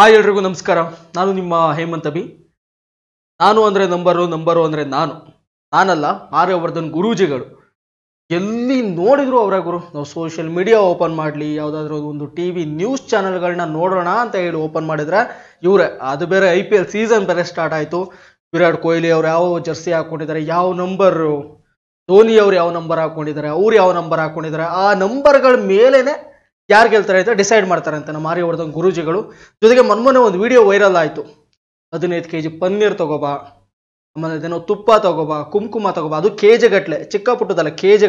hi ಎಲ್ರಿಗೂ ನಮಸ್ಕಾರ ನಾನು ನಿಮ್ಮ ಹೇಮಂತ್ ಅಭಿ ನಾನು ಅಂದರೆ ನಂಬರು ನಂಬರು ಅಂದರೆ ನಾನು ನಾನಲ್ಲ ಆರ್ಯವರ್ಧನ್ ಗುರೂಜಿಗಳು ಎಲ್ಲಿ ನೋಡಿದ್ರು ಅವರ ಗುರು ನಾವು ಸೋಷಿಯಲ್ ಮೀಡಿಯಾ ಓಪನ್ ಮಾಡಲಿ ಯಾವುದಾದ್ರೂ ಒಂದು ಟಿ ವಿ ನ್ಯೂಸ್ ಚಾನೆಲ್ಗಳನ್ನ ನೋಡೋಣ ಅಂತ ಹೇಳಿ ಓಪನ್ ಮಾಡಿದ್ರೆ ಇವರೇ ಅದು ಬೇರೆ ಐ ಪಿ ಎಲ್ ಸೀಸನ್ ಬೇರೆ ಸ್ಟಾರ್ಟ್ ಆಯಿತು ವಿರಾಟ್ ಕೊಹ್ಲಿ ಅವ್ರು ಯಾವ ಜರ್ಸಿ ಹಾಕ್ಕೊಂಡಿದ್ದಾರೆ ಯಾವ ನಂಬರು ಧೋನಿ ಅವರು ಯಾವ ನಂಬರ್ ಹಾಕ್ಕೊಂಡಿದ್ದಾರೆ ಅವ್ರು ಯಾವ ನಂಬರ್ ಹಾಕ್ಕೊಂಡಿದ್ದಾರೆ ಆ ನಂಬರ್ಗಳ ಮೇಲೇ ಯಾರು ಗೆಲ್ತಾರೆ ಅಂತ ಡಿಸೈಡ್ ಮಾಡ್ತಾರೆ ಅಂತ ನಮ್ಮ ಆರ್ಯವರ್ಧನ್ ಗುರುಜಿಗಳು ಜೊತೆಗೆ ಮೊನ್ಮೊನ್ನೆ ಒಂದು ವಿಡಿಯೋ ವೈರಲ್ ಆಯಿತು ಹದಿನೈದು ಕೆ ಜಿ ಪನ್ನೀರ್ ತಗೋಬಾ ಆಮೇಲೆ ಅದೇನೋ ತುಪ್ಪ ತಗೋಬಾ ಕುಂಕುಮ ತಗೋಬಾ ಅದು ಕೆ ಜಿ ಚಿಕ್ಕ ಪುಟ್ಟದಲ್ಲ ಕೆ ಜಿ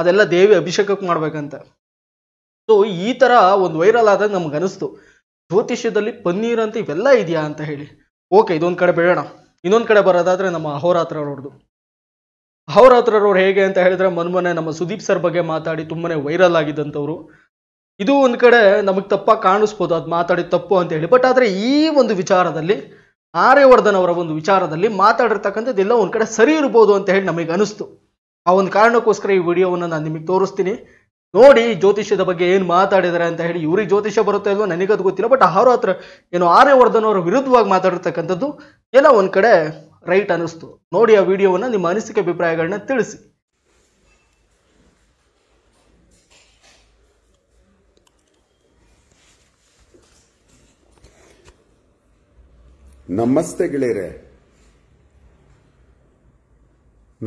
ಅದೆಲ್ಲ ದೇವಿ ಅಭಿಷೇಕಕ್ಕೆ ಮಾಡ್ಬೇಕಂತೆ ಸೊ ಈ ಥರ ಒಂದು ವೈರಲ್ ಆದಾಗ ನಮ್ಗೆ ಅನಿಸ್ತು ಜ್ಯೋತಿಷ್ಯದಲ್ಲಿ ಪನ್ನೀರ್ ಅಂತ ಇವೆಲ್ಲ ಇದೆಯಾ ಅಂತ ಹೇಳಿ ಓಕೆ ಇದೊಂದು ಕಡೆ ಬೇಡೋಣ ಇನ್ನೊಂದು ಕಡೆ ಬರೋದಾದರೆ ನಮ್ಮ ಅಹೋರಾತ್ರವ್ರದ್ದು ಅಹೋರಾತ್ರರವ್ರು ಹೇಗೆ ಅಂತ ಹೇಳಿದ್ರೆ ಮೊನ್ಮೊನ್ನೆ ನಮ್ಮ ಸುದೀಪ್ ಸರ್ ಬಗ್ಗೆ ಮಾತಾಡಿ ತುಂಬನೇ ವೈರಲ್ ಆಗಿದ್ದಂಥವ್ರು ಇದು ಒಂದು ಕಡೆ ನಮಗೆ ತಪ್ಪಾಗಿ ಕಾಣಿಸ್ಬೋದು ಅದು ಮಾತಾಡಿದ ತಪ್ಪು ಅಂತ ಹೇಳಿ ಬಟ್ ಆದರೆ ಈ ಒಂದು ವಿಚಾರದಲ್ಲಿ ಆರ್ಯವರ್ಧನ್ ಅವರ ಒಂದು ವಿಚಾರದಲ್ಲಿ ಮಾತಾಡಿರ್ತಕ್ಕಂಥದ್ದೆಲ್ಲ ಒಂದು ಕಡೆ ಸರಿ ಇರ್ಬೋದು ಅಂತ ಹೇಳಿ ನಮಗೆ ಅನಿಸ್ತು ಆ ಒಂದು ಕಾರಣಕ್ಕೋಸ್ಕರ ಈ ವಿಡಿಯೋವನ್ನು ನಾನು ನಿಮಗೆ ತೋರಿಸ್ತೀನಿ ನೋಡಿ ಜ್ಯೋತಿಷ್ಯದ ಬಗ್ಗೆ ಏನು ಮಾತಾಡಿದ್ದಾರೆ ಅಂತ ಹೇಳಿ ಇವ್ರಿಗೆ ಜ್ಯೋತಿಷ್ಯ ಬರುತ್ತೆ ನನಗೆ ಅದು ಗೊತ್ತಿಲ್ಲ ಬಟ್ ಅವ್ರ ಹತ್ರ ಏನು ಆರ್ಯವರ್ಧನ್ ಅವರ ವಿರುದ್ಧವಾಗಿ ಮಾತಾಡಿರ್ತಕ್ಕಂಥದ್ದು ಏನೋ ಒಂದು ಕಡೆ ರೈಟ್ ಅನ್ನಿಸ್ತು ನೋಡಿ ಆ ವಿಡಿಯೋವನ್ನು ನಿಮ್ಮ ಅನಿಸಿಕೆ ಅಭಿಪ್ರಾಯಗಳನ್ನ ತಿಳಿಸಿ ನಮಸ್ತೆ ಗೆಳೆಯರೆ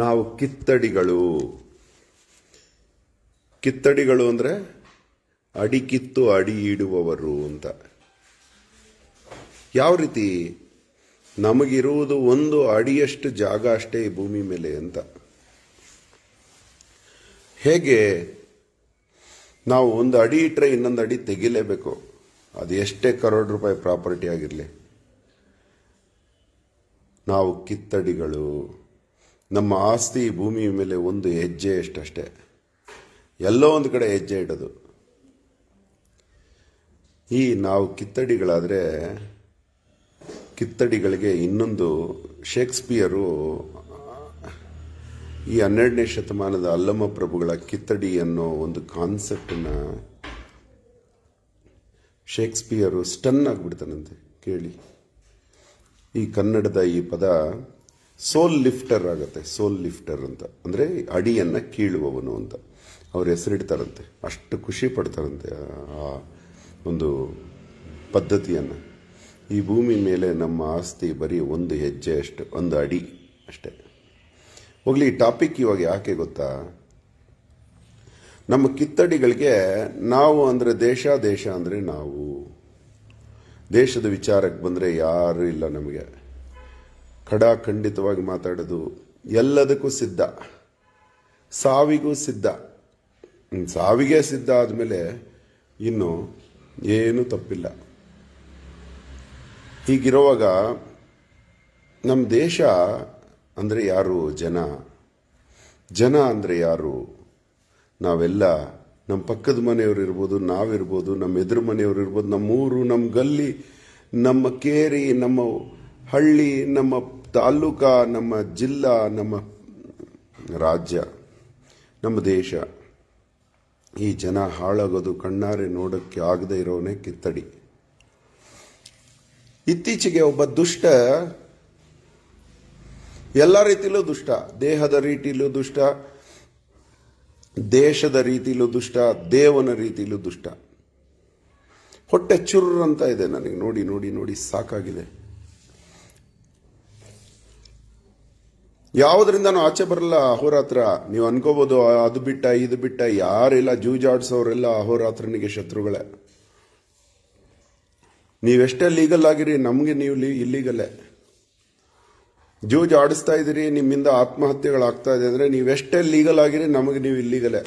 ನಾವು ಕಿತ್ತಡಿಗಳು ಕಿತ್ತಡಿಗಳು ಅಂದರೆ ಅಡಿ ಕಿತ್ತು ಅಡಿ ಇಡುವವರು ಅಂತ ಯಾವ ರೀತಿ ನಮಗಿರುವುದು ಒಂದು ಅಡಿಯಷ್ಟು ಜಾಗ ಅಷ್ಟೇ ಈ ಭೂಮಿ ಮೇಲೆ ಅಂತ ಹೇಗೆ ನಾವು ಒಂದು ಅಡಿ ಇಟ್ಟರೆ ಇನ್ನೊಂದು ಅಡಿ ತೆಗಿಲೇಬೇಕು ಅದು ಎಷ್ಟೇ ಕರೋಡ್ ರೂಪಾಯಿ ಪ್ರಾಪರ್ಟಿ ಆಗಿರಲಿ ನಾವು ಕಿತ್ತಡಿಗಳು ನಮ್ಮ ಆಸ್ತಿ ಭೂಮಿಯ ಮೇಲೆ ಒಂದು ಹೆಜ್ಜೆ ಎಷ್ಟಷ್ಟೇ ಎಲ್ಲೋ ಒಂದು ಕಡೆ ಹೆಜ್ಜೆ ಇಡೋದು ಈ ನಾವು ಕಿತ್ತಡಿಗಳಾದರೆ ಕಿತ್ತಡಿಗಳಿಗೆ ಇನ್ನೊಂದು ಶೇಕ್ಸ್ಪಿಯರು ಈ ಹನ್ನೆರಡನೇ ಶತಮಾನದ ಅಲ್ಲಮ್ಮ ಪ್ರಭುಗಳ ಕಿತ್ತಡಿ ಅನ್ನೋ ಒಂದು ಕಾನ್ಸೆಪ್ಟನ್ನ ಶೇಕ್ಸ್ಪಿಯರು ಸ್ಟನ್ ಆಗಿಬಿಡ್ತಾನಂತೆ ಕೇಳಿ ಈ ಕನ್ನಡದ ಈ ಪದ ಸೋಲ್ ಲಿಫ್ಟರ್ ಆಗುತ್ತೆ ಸೋಲ್ ಲಿಫ್ಟರ್ ಅಂತ ಅಂದರೆ ಅಡಿಯನ್ನು ಕೀಳುವವನು ಅಂತ ಅವ್ರು ಹೆಸರಿಡ್ತಾರಂತೆ ಅಷ್ಟು ಖುಷಿ ಪಡ್ತಾರಂತೆ ಆ ಒಂದು ಪದ್ಧತಿಯನ್ನು ಈ ಭೂಮಿ ಮೇಲೆ ನಮ್ಮ ಆಸ್ತಿ ಬರೀ ಒಂದು ಹೆಜ್ಜೆ ಅಷ್ಟು ಒಂದು ಅಡಿ ಅಷ್ಟೆ ಹೋಗ್ಲಿ ಈ ಟಾಪಿಕ್ ಇವಾಗ ಯಾಕೆ ಗೊತ್ತಾ ನಮ್ಮ ಕಿತ್ತಡಿಗಳಿಗೆ ನಾವು ಅಂದರೆ ದೇಶ ದೇಶ ಅಂದರೆ ನಾವು ದೇಶದ ವಿಚಾರಕ್ಕೆ ಬಂದರೆ ಯಾರೂ ಇಲ್ಲ ನಮಗೆ ಖಡಾ ಖಂಡಿತವಾಗಿ ಮಾತಾಡೋದು ಎಲ್ಲದಕ್ಕೂ ಸಿದ್ಧ ಸಾವಿಗೂ ಸಿದ್ಧ ಸಾವಿಗೆ ಸಿದ್ಧ ಆದಮೇಲೆ ಇನ್ನು ಏನೂ ತಪ್ಪಿಲ್ಲ ಹೀಗಿರುವಾಗ ನಮ್ಮ ದೇಶ ಅಂದರೆ ಯಾರು ಜನ ಜನ ಅಂದರೆ ಯಾರು ನಾವೆಲ್ಲ ನಮ್ಮ ಪಕ್ಕದ ಮನೆಯವರು ಇರ್ಬೋದು ನಾವಿರ್ಬೋದು ನಮ್ಮ ಎದುರು ಮನೆಯವರು ಇರ್ಬೋದು ಊರು ನಮ್ಮ ಗಲ್ಲಿ ನಮ್ಮ ಕೇರಿ ನಮ್ಮ ಹಳ್ಳಿ ನಮ್ಮ ತಾಲ್ಲೂಕ ನಮ್ಮ ಜಿಲ್ಲಾ ನಮ್ಮ ರಾಜ್ಯ ನಮ್ಮ ದೇಶ ಈ ಜನ ಹಾಳಾಗೋದು ಕಣ್ಣಾರೆ ನೋಡೋಕ್ಕೆ ಆಗದೆ ಇರೋನೇ ಕಿತ್ತಡಿ ಇತ್ತೀಚೆಗೆ ಒಬ್ಬ ದುಷ್ಟ ಎಲ್ಲ ರೀತಿಯಲ್ಲೂ ದುಷ್ಟ ದೇಹದ ರೀತಿಯಲ್ಲೂ ದುಷ್ಟ ದೇಶದ ರೀತಿಲೂ ದುಷ್ಟ ದೇವನ ರೀತಿಲೂ ದುಷ್ಟ ಹೊಟ್ಟೆ ಚುರ್ರ ಅಂತ ಇದೆ ನನಗೆ ನೋಡಿ ನೋಡಿ ನೋಡಿ ಸಾಕಾಗಿದೆ ಯಾವುದರಿಂದನೂ ಆಚೆ ಬರಲ್ಲ ಅಹೋರಾತ್ರ ನೀವು ಅನ್ಕೋಬೋದು ಅದು ಬಿಟ್ಟ ಇದು ಬಿಟ್ಟ ಯಾರೆಲ್ಲ ಜೂಜಾಡ್ಸೋರೆಲ್ಲ ಅಹೋರಾತ್ರನಿಗೆ ಶತ್ರುಗಳೇ ನೀವೆಷ್ಟೇ ಲೀಗಲ್ ಆಗಿರಿ ನಮಗೆ ನೀವು ಲೀ ಇಲ್ಲೀಗಲ್ಲೇ ಜೂಜ್ ಆಡಿಸ್ತಾ ಇದ್ದೀರಿ ನಿಮ್ಮಿಂದ ಆತ್ಮಹತ್ಯೆಗಳಾಗ್ತಾ ಇದೆ ಅಂದರೆ ನೀವೆಷ್ಟೇ ಲೀಗಲ್ ಆಗಿರಿ ನಮಗೆ ನೀವು ರಾಜಾ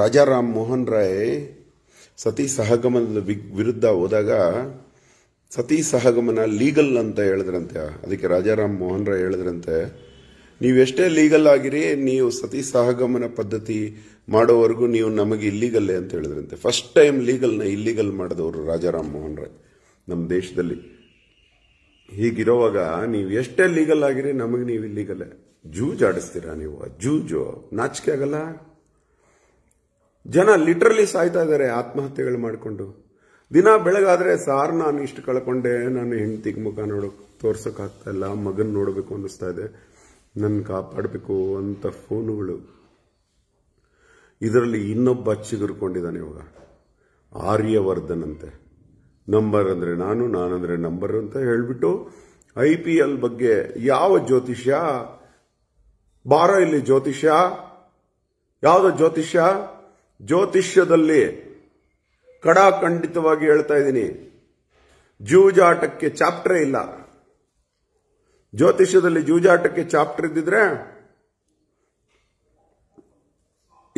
ರಾಜಾರಾಮ್ ಮೋಹನ್ ರಾಯ್ ಸತಿ ಸಹಗಮನದ ವಿರುದ್ಧ ಹೋದಾಗ ಸತಿ ಸಹಗಮನ ಲೀಗಲ್ ಅಂತ ಹೇಳಿದ್ರಂತೆ ಅದಕ್ಕೆ ರಾಜಾರಾಮ್ ಮೋಹನ್ ರಾಯ್ ಹೇಳಿದ್ರಂತೆ ನೀವೆಷ್ಟೇ ಲೀಗಲ್ ಆಗಿರಿ ನೀವು ಸತಿ ಸಹಗಮನ ಪದ್ಧತಿ ಮಾಡೋವರೆಗೂ ನೀವು ನಮಗೆ ಇಲ್ಲೀಗಲ್ಲೇ ಅಂತ ಹೇಳಿದ್ರಂತೆ ಫಸ್ಟ್ ಟೈಮ್ ಲೀಗಲ್ನ ಇಲ್ಲಿಗಲ್ ಮಾಡಿದವರು ರಾಜಾರಾಮ್ ಮೋಹನ್ ರಾಯ್ ನಮ್ಮ ದೇಶದಲ್ಲಿ ಹೀಗಿರುವಾಗ ನೀವು ಎಷ್ಟೇ ಲೀಗಲ್ ಆಗಿರಿ ನಮಗೆ ನೀವು ಜೂಜ್ ಆಡಿಸ್ತೀರಾ ನೀವು ಜೂಜು ನಾಚಿಕೆ ಆಗಲ್ಲ ಜನ ಲಿಟ್ರಲಿ ಸಾಯ್ತಾ ಇದಾರೆ ಆತ್ಮಹತ್ಯೆಗಳು ಮಾಡಿಕೊಂಡು ದಿನ ಬೆಳಗಾದ್ರೆ ಸಾರ್ ನಾನು ಇಷ್ಟು ಕಳ್ಕೊಂಡೆ ನಾನು ಹೆಂಡತಿಗೆ ಮುಖ ನೋಡೋಕೆ ತೋರ್ಸೋಕ್ಕಾಗ್ತಾಯಿಲ್ಲ ಇಲ್ಲ ಮಗನ ನೋಡಬೇಕು ಅನ್ನಿಸ್ತಾ ಇದೆ ನನ್ನ ಕಾಪಾಡಬೇಕು ಅಂತ ಫೋನುಗಳು ಇದರಲ್ಲಿ ಇನ್ನೊಬ್ಬ ಚಿಗುರ್ಕೊಂಡಿದ್ದಾನೆ ಇವಾಗ ಆರ್ಯವರ್ಧನ್ ಅಂತೆ ನಂಬರ್ ಅಂದರೆ ನಾನು ನಾನಂದ್ರೆ ನಂಬರ್ ಅಂತ ಹೇಳಿಬಿಟ್ಟು ಐ ಪಿ ಎಲ್ ಬಗ್ಗೆ ಯಾವ ಜ್ಯೋತಿಷ್ಯ ಬಾರ ಇಲ್ಲಿ ಜ್ಯೋತಿಷ್ಯ ಯಾವ ಜ್ಯೋತಿಷ್ಯ ಜ್ಯೋತಿಷ್ಯದಲ್ಲಿ ಕಡಾಖಂಡಿತವಾಗಿ ಹೇಳ್ತಾ ಇದ್ದೀನಿ ಜೂಜಾಟಕ್ಕೆ ಚಾಪ್ಟರ್ ಇಲ್ಲ ಜ್ಯೋತಿಷ್ಯದಲ್ಲಿ ಜೂಜಾಟಕ್ಕೆ ಚಾಪ್ಟರ್ ಇದ್ದಿದ್ರೆ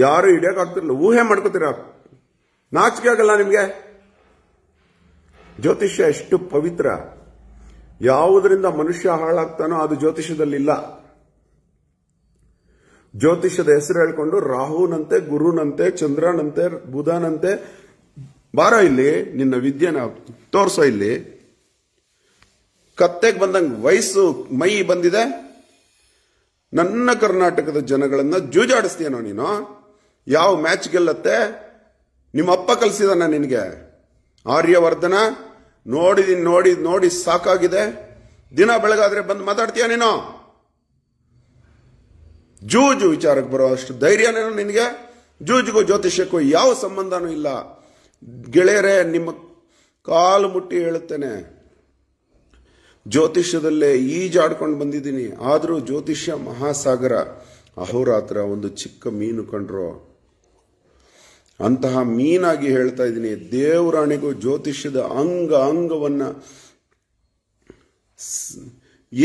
ಯಾರು ಹಿಡಿಯೋಕ್ಕಾಗ್ತಿರಲಿಲ್ಲ ಊಹೆ ಮಾಡ್ಕೋತೀರ ನಾಚಿಕೆ ಆಗಲ್ಲ ನಿಮಗೆ ಜ್ಯೋತಿಷ್ಯ ಎಷ್ಟು ಪವಿತ್ರ ಯಾವುದರಿಂದ ಮನುಷ್ಯ ಹಾಳಾಗ್ತಾನೋ ಅದು ಜ್ಯೋತಿಷ್ಯದಲ್ಲಿಲ್ಲ ಜ್ಯೋತಿಷ್ಯದ ಹೆಸರು ಹೇಳ್ಕೊಂಡು ರಾಹುನಂತೆ ಗುರುನಂತೆ ಚಂದ್ರನಂತೆ ಬುಧನಂತೆ ಬಾರ ಇಲ್ಲಿ ನಿನ್ನ ವಿದ್ಯೆನ ತೋರಿಸೋ ಇಲ್ಲಿ ಕತ್ತೆಗೆ ಬಂದಂಗೆ ವಯಸ್ಸು ಮೈ ಬಂದಿದೆ ನನ್ನ ಕರ್ನಾಟಕದ ಜನಗಳನ್ನ ಜೂಜಾಡಿಸ್ತೀಯನೋ ನೀನು ಯಾವ ಮ್ಯಾಚ್ ಗೆಲ್ಲತ್ತೆ ನಿಮ್ಮ ಅಪ್ಪ ಕಲಿಸಿದಾನ ನಿನಗೆ ಆರ್ಯವರ್ಧನ ನೋಡಿದೀನಿ ನೋಡಿ ನೋಡಿ ಸಾಕಾಗಿದೆ ದಿನ ಬೆಳಗಾದ್ರೆ ಬಂದು ಮಾತಾಡ್ತೀಯ ನೀನು ಜೂಜು ವಿಚಾರಕ್ಕೆ ಬರೋ ಅಷ್ಟು ಧೈರ್ಯನೇನು ನಿನಗೆ ಜೂಜುಗೂ ಜ್ಯೋತಿಷ್ಯಕ್ಕೂ ಯಾವ ಸಂಬಂಧನೂ ಇಲ್ಲ ಗೆಳೆಯರೇ ನಿಮ್ಮ ಕಾಲು ಮುಟ್ಟಿ ಹೇಳುತ್ತೇನೆ ಜ್ಯೋತಿಷ್ಯದಲ್ಲೇ ಈಜಾಡ್ಕೊಂಡು ಬಂದಿದ್ದೀನಿ ಆದರೂ ಜ್ಯೋತಿಷ್ಯ ಮಹಾಸಾಗರ ಅಹೋರಾತ್ರ ಒಂದು ಚಿಕ್ಕ ಮೀನು ಕಂಡ್ರೋ ಅಂತಹ ಮೀನಾಗಿ ಹೇಳ್ತಾ ಇದ್ದೀನಿ ದೇವರಾಣಿಗೂ ಜ್ಯೋತಿಷ್ಯದ ಅಂಗ ಅಂಗವನ್ನು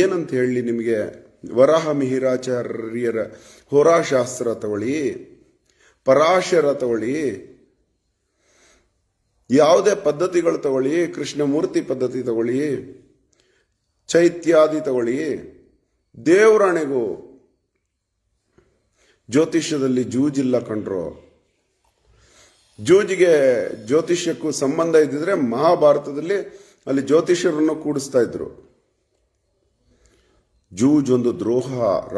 ಏನಂತ ಹೇಳಿ ನಿಮಗೆ ವರಾಹ ಮಿಹಿರಾಚಾರ್ಯರ ಹೊರಾಶಾಸ್ತ್ರ ತಗೊಳ್ಳಿ ಪರಾಶರ ತಗೊಳ್ಳಿ ಯಾವುದೇ ಪದ್ಧತಿಗಳು ತಗೊಳ್ಳಿ ಕೃಷ್ಣಮೂರ್ತಿ ಪದ್ಧತಿ ತಗೊಳ್ಳಿ ಚೈತ್ಯಾದಿ ತಗೊಳ್ಳಿ ದೇವರಾಣೆಗೂ ಜ್ಯೋತಿಷ್ಯದಲ್ಲಿ ಜೂಜಿಲ್ಲ ಕಂಡ್ರೋ ಜೂಜಿಗೆ ಜ್ಯೋತಿಷ್ಯಕ್ಕೂ ಸಂಬಂಧ ಇದ್ದಿದ್ರೆ ಮಹಾಭಾರತದಲ್ಲಿ ಅಲ್ಲಿ ಜ್ಯೋತಿಷ್ಯರನ್ನು ಕೂಡಿಸ್ತಾ ಇದ್ರು ಜೂಜ್ ಒಂದು ದ್ರೋಹ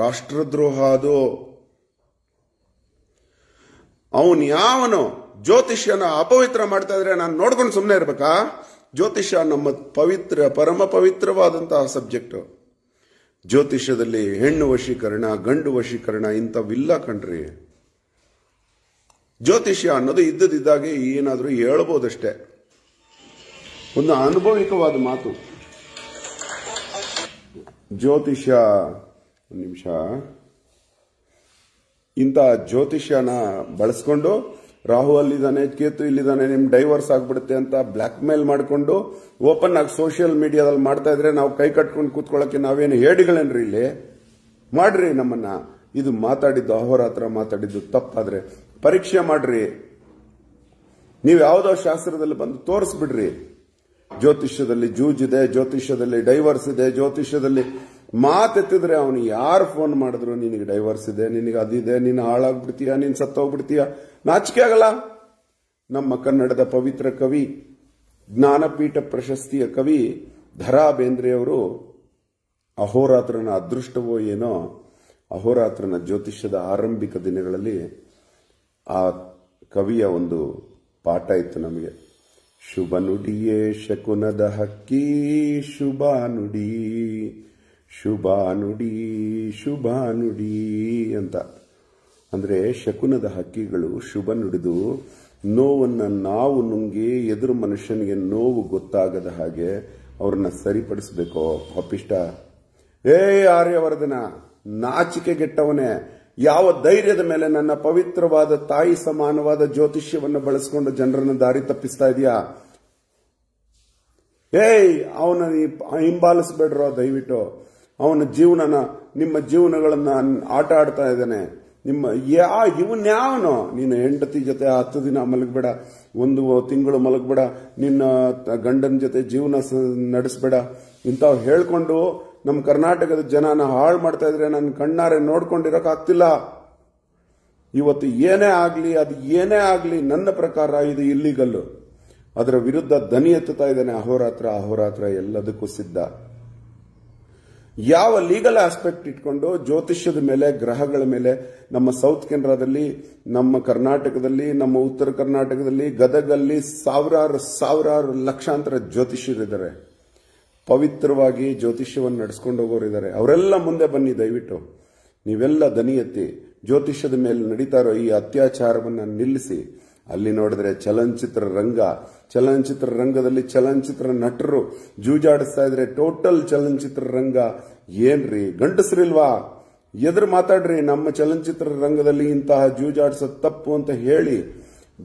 ರಾಷ್ಟ್ರದ್ರೋಹ ಅದು ಅವನು ಯಾವನು ಜ್ಯೋತಿಷ್ಯನ ಅಪವಿತ್ರ ಮಾಡ್ತಾ ಇದ್ರೆ ನಾನು ನೋಡ್ಕೊಂಡು ಸುಮ್ಮನೆ ಇರಬೇಕಾ ಜ್ಯೋತಿಷ್ಯ ನಮ್ಮ ಪವಿತ್ರ ಪರಮ ಪವಿತ್ರವಾದಂತಹ ಸಬ್ಜೆಕ್ಟ್ ಜ್ಯೋತಿಷ್ಯದಲ್ಲಿ ಹೆಣ್ಣು ವಶೀಕರಣ ಗಂಡು ವಶೀಕರಣ ಇಂಥವಿಲ್ಲ ಕಣ್ರಿ ಜ್ಯೋತಿಷ್ಯ ಅನ್ನೋದು ಇದ್ದದಿದ್ದಾಗೆ ಏನಾದರೂ ಹೇಳ್ಬೋದಷ್ಟೇ ಒಂದು ಅನುಭವಿಕವಾದ ಮಾತು ಜ್ಯೋತಿಷ್ಯ ಒಂದು ನಿಮಿಷ ಇಂಥ ಜ್ಯೋತಿಷ್ಯನ ಬಳಸ್ಕೊಂಡು ರಾಹು ಅಲ್ಲಿದ್ದಾನೆ ಕೇತು ಇಲ್ಲಿದ್ದಾನೆ ನಿಮ್ ಡೈವರ್ಸ್ ಆಗ್ಬಿಡುತ್ತೆ ಅಂತ ಬ್ಲ್ಯಾಕ್ ಮೇಲ್ ಮಾಡಿಕೊಂಡು ಓಪನ್ ಆಗಿ ಸೋಷಿಯಲ್ ಮೀಡಿಯಾದಲ್ಲಿ ಮಾಡ್ತಾ ಇದ್ರೆ ನಾವು ಕೈ ಕಟ್ಕೊಂಡು ಕೂತ್ಕೊಳ್ಳೋಕೆ ನಾವೇನು ಹೇಳಿಗಳೇನ್ರಿ ಇಲ್ಲಿ ಮಾಡ್ರಿ ನಮ್ಮನ್ನ ಇದು ಮಾತಾಡಿದ್ದು ಅಹೋರಾತ್ರ ಮಾತಾಡಿದ್ದು ತಪ್ಪಾದ್ರೆ ಪರೀಕ್ಷೆ ಮಾಡ್ರಿ ನೀವು ಯಾವುದೋ ಶಾಸ್ತ್ರದಲ್ಲಿ ಬಂದು ತೋರಿಸ್ಬಿಡ್ರಿ ಜ್ಯೋತಿಷ್ಯದಲ್ಲಿ ಜೂಜ್ ಇದೆ ಜ್ಯೋತಿಷ್ಯದಲ್ಲಿ ಡೈವರ್ಸ್ ಇದೆ ಜ್ಯೋತಿಷ್ಯದಲ್ಲಿ ಮಾತೆತ್ತಿದ್ರೆ ಅವನು ಯಾರು ಫೋನ್ ಮಾಡಿದ್ರು ನಿನಗೆ ಡೈವರ್ಸ್ ಇದೆ ನಿನಗೆ ಅದಿದೆ ನೀನು ಹಾಳಾಗ್ಬಿಡ್ತೀಯ ನೀನು ಸತ್ತೋಗ್ಬಿಡ್ತೀಯ ನಾಚಿಕೆ ಆಗಲ್ಲ ನಮ್ಮ ಕನ್ನಡದ ಪವಿತ್ರ ಕವಿ ಜ್ಞಾನಪೀಠ ಪ್ರಶಸ್ತಿಯ ಕವಿ ಧರಾ ಬೇಂದ್ರೆಯವರು ಅಹೋರಾತ್ರನ ಅದೃಷ್ಟವೋ ಏನೋ ಅಹೋರಾತ್ರನ ಜ್ಯೋತಿಷ್ಯದ ಆರಂಭಿಕ ದಿನಗಳಲ್ಲಿ ಆ ಕವಿಯ ಒಂದು ಪಾಠ ಇತ್ತು ನಮಗೆ ಶುಭ ನುಡಿಯೇ ಶಕುನದ ಹಕ್ಕಿ ಶುಭ ನುಡಿ ಶುಭ ನುಡಿ ಶುಭ ನುಡಿ ಅಂತ ಅಂದರೆ ಶಕುನದ ಹಕ್ಕಿಗಳು ಶುಭ ನುಡಿದು ನೋವನ್ನು ನಾವು ನುಂಗಿ ಎದುರು ಮನುಷ್ಯನಿಗೆ ನೋವು ಗೊತ್ತಾಗದ ಹಾಗೆ ಅವ್ರನ್ನ ಸರಿಪಡಿಸಬೇಕು ಅಪ್ಪಿಷ್ಟ ಏ ಆರ್ಯವರ್ಧನ ನಾಚಿಕೆಗೆಟ್ಟವನೇ ಯಾವ ಧೈರ್ಯದ ಮೇಲೆ ನನ್ನ ಪವಿತ್ರವಾದ ತಾಯಿ ಸಮಾನವಾದ ಜ್ಯೋತಿಷ್ಯವನ್ನು ಬಳಸಿಕೊಂಡು ಜನರನ್ನು ದಾರಿ ತಪ್ಪಿಸ್ತಾ ಇದೆಯಾ ಏಯ್ ಅವನ ಹಿಂಬಾಲಿಸ್ಬೇಡ್ರೋ ದಯವಿಟ್ಟು ಅವನ ಜೀವನನ ನಿಮ್ಮ ಜೀವನಗಳನ್ನ ಆಟ ಆಡ್ತಾ ಇದ್ದಾನೆ ನಿಮ್ಮ ಯಾ ಯಾವನು ನಿನ್ನ ಹೆಂಡತಿ ಜೊತೆ ಹತ್ತು ದಿನ ಮಲಗಬೇಡ ಒಂದು ತಿಂಗಳು ಮಲಗಬೇಡ ನಿನ್ನ ಗಂಡನ ಜೊತೆ ಜೀವನ ನಡೆಸಬೇಡ ಇಂಥವ್ ಹೇಳ್ಕೊಂಡು ನಮ್ಮ ಕರ್ನಾಟಕದ ಜನನ ಹಾಳು ಮಾಡ್ತಾ ಇದ್ರೆ ನನ್ನ ಕಣ್ಣಾರೆ ನೋಡ್ಕೊಂಡಿರೋಕ್ಕಾಗ್ತಿಲ್ಲ ಇವತ್ತು ಏನೇ ಆಗಲಿ ಅದು ಏನೇ ಆಗಲಿ ನನ್ನ ಪ್ರಕಾರ ಇದು ಇಲ್ಲಿಗಲ್ ಅದರ ವಿರುದ್ಧ ದನಿ ಎತ್ತುತ್ತಾ ಇದ್ದಾನೆ ಅಹೋರಾತ್ರ ಅಹೋರಾತ್ರ ಎಲ್ಲದಕ್ಕೂ ಸಿದ್ಧ ಯಾವ ಲೀಗಲ್ ಆಸ್ಪೆಕ್ಟ್ ಇಟ್ಕೊಂಡು ಜ್ಯೋತಿಷ್ಯದ ಮೇಲೆ ಗ್ರಹಗಳ ಮೇಲೆ ನಮ್ಮ ಸೌತ್ ಕೆನರಾದಲ್ಲಿ ನಮ್ಮ ಕರ್ನಾಟಕದಲ್ಲಿ ನಮ್ಮ ಉತ್ತರ ಕರ್ನಾಟಕದಲ್ಲಿ ಗದಗಲ್ಲಿ ಸಾವಿರಾರು ಸಾವಿರಾರು ಲಕ್ಷಾಂತರ ಜ್ಯೋತಿಷ್ಯರಿದ್ದಾರೆ ಪವಿತ್ರವಾಗಿ ಜ್ಯೋತಿಷ್ಯವನ್ನು ನಡೆಸ್ಕೊಂಡು ಹೋಗೋರಿದ್ದಾರೆ ಅವರೆಲ್ಲ ಮುಂದೆ ಬನ್ನಿ ದಯವಿಟ್ಟು ನೀವೆಲ್ಲ ದನಿ ಎತ್ತಿ ಜ್ಯೋತಿಷ್ಯದ ಮೇಲೆ ನಡೀತಾ ಇರೋ ಈ ಅತ್ಯಾಚಾರವನ್ನು ನಿಲ್ಲಿಸಿ ಅಲ್ಲಿ ನೋಡಿದ್ರೆ ಚಲನಚಿತ್ರ ರಂಗ ಚಲನಚಿತ್ರ ರಂಗದಲ್ಲಿ ಚಲನಚಿತ್ರ ನಟರು ಜೂಜಾಡಿಸ್ತಾ ಇದ್ರೆ ಟೋಟಲ್ ಚಲನಚಿತ್ರ ರಂಗ ಏನ್ರಿ ಗಂಟಸ್ರಿಲ್ವಾ ಎದುರು ಮಾತಾಡ್ರಿ ನಮ್ಮ ಚಲನಚಿತ್ರ ರಂಗದಲ್ಲಿ ಇಂತಹ ಜೂಜಾಡಿಸೋದು ತಪ್ಪು ಅಂತ ಹೇಳಿ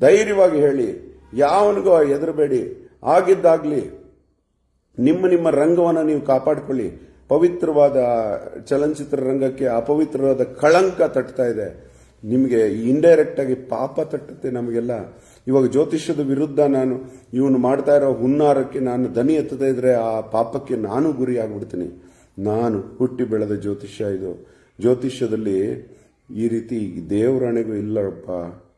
ಧೈರ್ಯವಾಗಿ ಹೇಳಿ ಯಾವನಿಗೋ ಎದುರಬೇಡಿ ಆಗಿದ್ದಾಗ್ಲಿ ನಿಮ್ಮ ನಿಮ್ಮ ರಂಗವನ್ನು ನೀವು ಕಾಪಾಡಿಕೊಳ್ಳಿ ಪವಿತ್ರವಾದ ಚಲನಚಿತ್ರ ರಂಗಕ್ಕೆ ಅಪವಿತ್ರವಾದ ಕಳಂಕ ತಟ್ಟತಾ ಇದೆ ನಿಮಗೆ ಇಂಡೈರೆಕ್ಟ್ ಆಗಿ ಪಾಪ ತಟ್ಟುತ್ತೆ ನಮಗೆಲ್ಲ ಇವಾಗ ಜ್ಯೋತಿಷ್ಯದ ವಿರುದ್ಧ ನಾನು ಇವನು ಮಾಡ್ತಾ ಇರೋ ಹುನ್ನಾರಕ್ಕೆ ನಾನು ದನಿ ಎತ್ತದೇ ಇದ್ರೆ ಆ ಪಾಪಕ್ಕೆ ನಾನು ಗುರಿ ಆಗ್ಬಿಡ್ತೀನಿ ನಾನು ಹುಟ್ಟಿ ಬೆಳೆದ ಜ್ಯೋತಿಷ್ಯ ಇದು ಜ್ಯೋತಿಷ್ಯದಲ್ಲಿ ಈ ರೀತಿ ದೇವರಾಣೆಗೂ ಇಲ್ಲಪ್ಪ